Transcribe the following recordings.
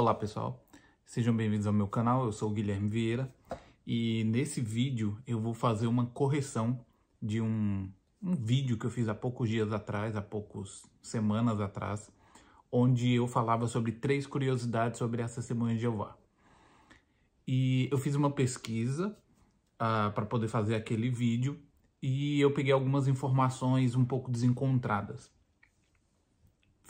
Olá pessoal, sejam bem-vindos ao meu canal, eu sou o Guilherme Vieira e nesse vídeo eu vou fazer uma correção de um, um vídeo que eu fiz há poucos dias atrás, há poucas semanas atrás, onde eu falava sobre três curiosidades sobre as testemunhas de Jeová. E eu fiz uma pesquisa uh, ah, para poder fazer aquele vídeo e eu peguei algumas informações um pouco desencontradas.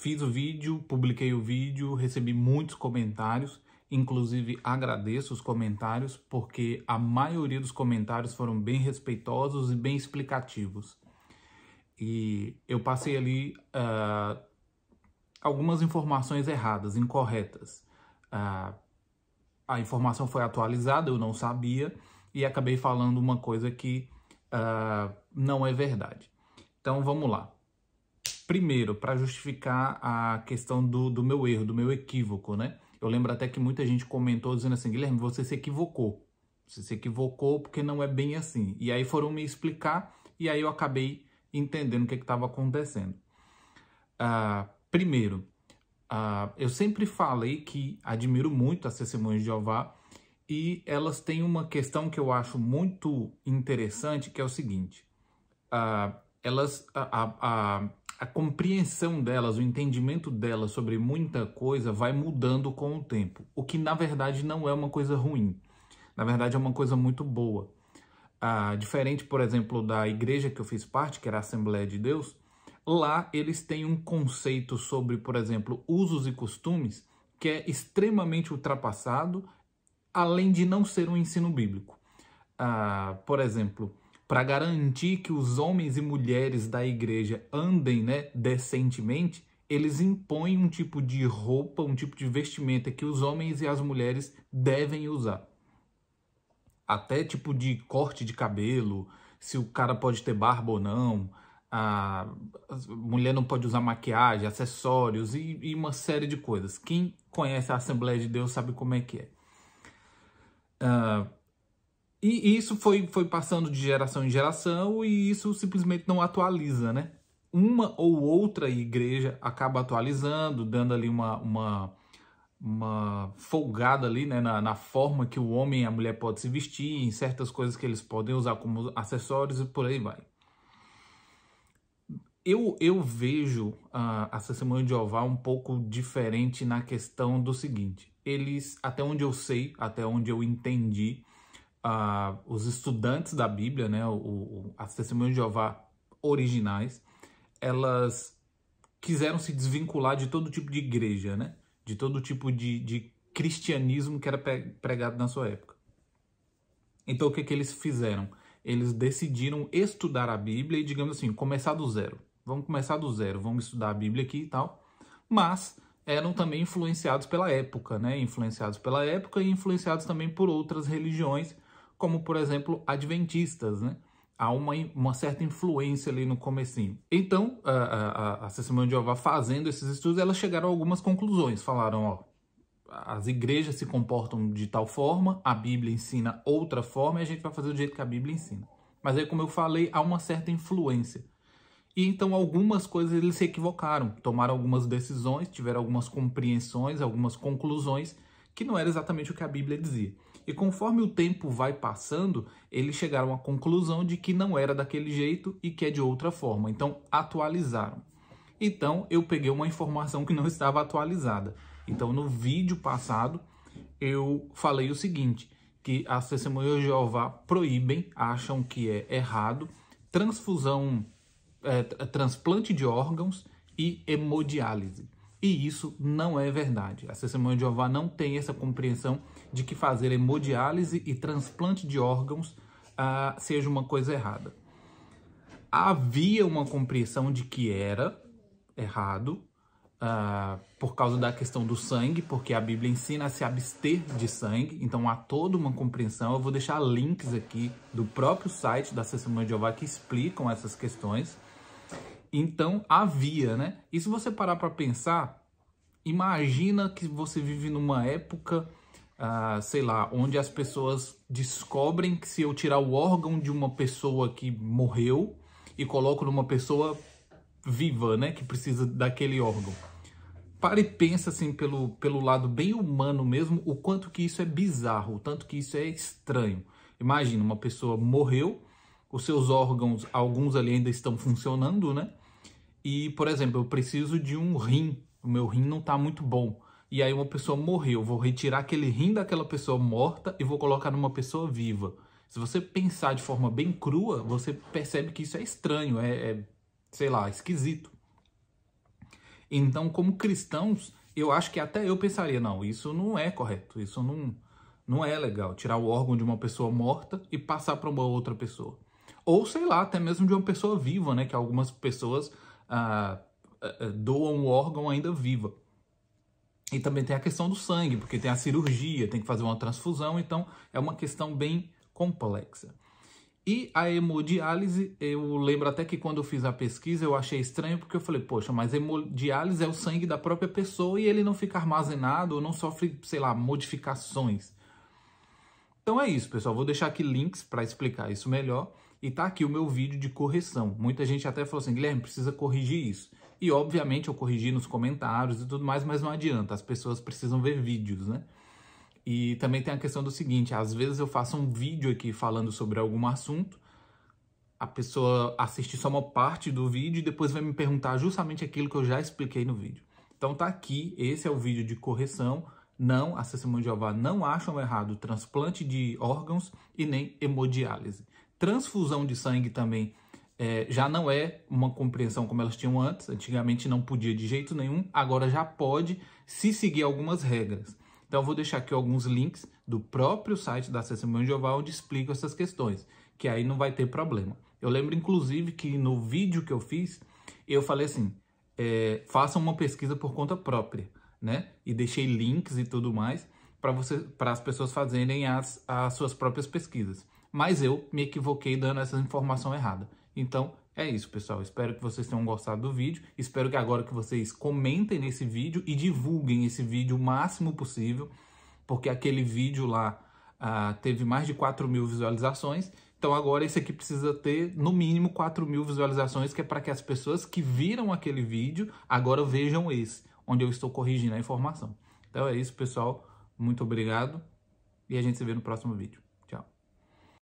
Fiz o vídeo, publiquei o vídeo, recebi muitos comentários, inclusive agradeço os comentários porque a maioria dos comentários foram bem respeitosos e bem explicativos. E eu passei ali uh, algumas informações erradas, incorretas. Uh, a informação foi atualizada, eu não sabia e acabei falando uma coisa que uh, não é verdade. Então vamos lá. Primeiro, para justificar a questão do, do meu erro, do meu equívoco, né? Eu lembro até que muita gente comentou dizendo assim, Guilherme, você se equivocou. Você se equivocou porque não é bem assim. E aí foram me explicar e aí eu acabei entendendo o que é estava acontecendo. Uh, primeiro, uh, eu sempre falei que admiro muito as testemunhas de Jeová e elas têm uma questão que eu acho muito interessante, que é o seguinte. Uh, elas, a, a, a compreensão delas, o entendimento delas sobre muita coisa vai mudando com o tempo. O que na verdade não é uma coisa ruim. Na verdade é uma coisa muito boa. Ah, diferente, por exemplo, da igreja que eu fiz parte, que era a Assembleia de Deus, lá eles têm um conceito sobre, por exemplo, usos e costumes que é extremamente ultrapassado, além de não ser um ensino bíblico. Ah, por exemplo, para garantir que os homens e mulheres da igreja andem né, decentemente, eles impõem um tipo de roupa, um tipo de vestimenta que os homens e as mulheres devem usar. Até tipo de corte de cabelo, se o cara pode ter barba ou não, a mulher não pode usar maquiagem, acessórios e, e uma série de coisas. Quem conhece a Assembleia de Deus sabe como é que é. Uh, e isso foi, foi passando de geração em geração e isso simplesmente não atualiza, né? Uma ou outra igreja acaba atualizando, dando ali uma, uma, uma folgada ali né, na, na, forma que o homem e a mulher podem se vestir, em certas coisas que eles podem usar como acessórios e por aí vai. Eu, eu vejo uh, a Testemunha de Jeová um pouco diferente na questão do seguinte. Eles, até onde eu sei, até onde eu entendi, ah, os estudantes da Bíblia, né, o, o, as testemunhas de Jeová originais, elas quiseram se desvincular de todo tipo de igreja, né? de todo tipo de, de cristianismo que era pregado na sua época. Então o que, que eles fizeram? Eles decidiram estudar a Bíblia e, digamos assim, começar do zero. Vamos começar do zero, vamos estudar a Bíblia aqui e tal. Mas eram também influenciados pela época, né? Influenciados pela época e influenciados também por outras religiões como por exemplo adventistas, né? Há uma, uma certa influência ali no comecinho. Então, a, a, a Testemunha de Jeová fazendo esses estudos, elas chegaram a algumas conclusões. Falaram, ó, as igrejas se comportam de tal forma, a Bíblia ensina outra forma e a gente vai fazer do jeito que a Bíblia ensina. Mas aí, como eu falei, há uma certa influência. E então algumas coisas eles se equivocaram, tomaram algumas decisões, tiveram algumas compreensões, algumas conclusões que não era exatamente o que a Bíblia dizia. E conforme o tempo vai passando, eles chegaram à conclusão de que não era daquele jeito e que é de outra forma. Então, atualizaram. Então, eu peguei uma informação que não estava atualizada. Então, no vídeo passado, eu falei o seguinte, que as testemunhas de Jeová proíbem, acham que é errado, transfusão, é, transplante de órgãos e hemodiálise. E isso não é verdade. A Testemunha de Jeová não tem essa compreensão de que fazer hemodiálise e transplante de órgãos ah, seja uma coisa errada. Havia uma compreensão de que era errado ah, por causa da questão do sangue, porque a Bíblia ensina a se abster de sangue, então há toda uma compreensão. Eu vou deixar links aqui do próprio site da Sessão de Jeová que explicam essas questões. Então havia, né? E se você parar para pensar, imagina que você vive numa época, ah, sei lá, onde as pessoas descobrem que se eu tirar o órgão de uma pessoa que morreu e coloco numa pessoa viva, né, que precisa daquele órgão. Para e pensa assim pelo, pelo lado bem humano mesmo, o quanto que isso é bizarro, o tanto que isso é estranho. Imagina, uma pessoa morreu, os seus órgãos, alguns ali ainda estão funcionando, né? e, por exemplo, eu preciso de um rim, o meu rim não está muito bom. E aí uma pessoa morreu, eu vou retirar aquele rim daquela pessoa morta e vou colocar numa pessoa viva. Se você pensar de forma bem crua, você percebe que isso é estranho, é, é sei lá, esquisito. Então, como cristãos, eu acho que até eu pensaria, não, isso não é correto, isso não, não é legal, tirar o órgão de uma pessoa morta e passar para uma outra pessoa. Ou, sei lá, até mesmo de uma pessoa viva, né, que algumas pessoas doam o órgão ainda viva. E também tem a questão do sangue, porque tem a cirurgia, tem que fazer uma transfusão, então é uma questão bem complexa. E a hemodiálise, eu lembro até que quando eu fiz a pesquisa eu achei estranho, porque eu falei, poxa, mas hemodiálise é o sangue da própria pessoa e ele não fica armazenado ou não sofre, sei lá, modificações. Então é isso, pessoal. Vou deixar aqui links para explicar isso melhor. E tá aqui o meu vídeo de correção. Muita gente até falou assim, Guilherme, precisa corrigir isso. E obviamente eu corrigi nos comentários e tudo mais, mas não adianta, as pessoas precisam ver vídeos, né? E também tem a questão do seguinte, às vezes eu faço um vídeo aqui falando sobre algum assunto, a pessoa assiste só uma parte do vídeo e depois vai me perguntar justamente aquilo que eu já expliquei no vídeo. Então tá aqui, esse é o vídeo de correção. Não, a Sessão de Jeová não acham errado transplante de órgãos e nem hemodiálise transfusão de sangue também é, já não é uma compreensão como elas tinham antes, antigamente não podia de jeito nenhum, agora já pode se seguir algumas regras. Então eu vou deixar aqui alguns links do próprio site da Testemunha de Jeová onde explico essas questões, que aí não vai ter problema. Eu lembro inclusive que no vídeo que eu fiz, eu falei assim, é, façam uma pesquisa por conta própria, né? E deixei links e tudo mais para as pessoas fazerem as, as suas próprias pesquisas mas eu me equivoquei dando essa informação errada. Então, é isso, pessoal. Espero que vocês tenham gostado do vídeo. Espero que agora que vocês comentem nesse vídeo e divulguem esse vídeo o máximo possível, porque aquele vídeo lá ah, teve mais de 4 mil visualizações. Então agora esse aqui precisa ter no mínimo 4 mil visualizações, que é para que as pessoas que viram aquele vídeo agora vejam esse, onde eu estou corrigindo a informação. Então é isso, pessoal. Muito obrigado e a gente se vê no próximo vídeo.